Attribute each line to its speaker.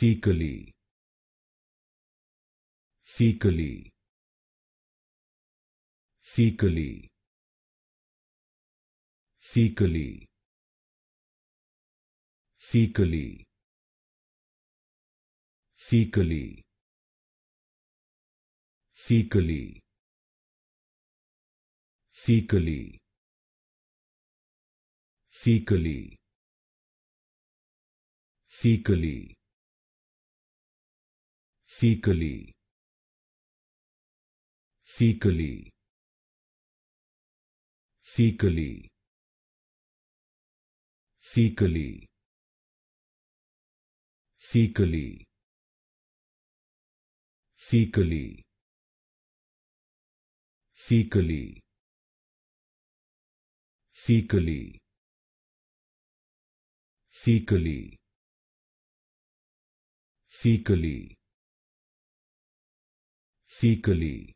Speaker 1: fecally fecally fecally fecally fecally fecally fecally fecally fecally fecally fecally fecally fecally fecally fecally fecally fecally fecally fecally fecally fecally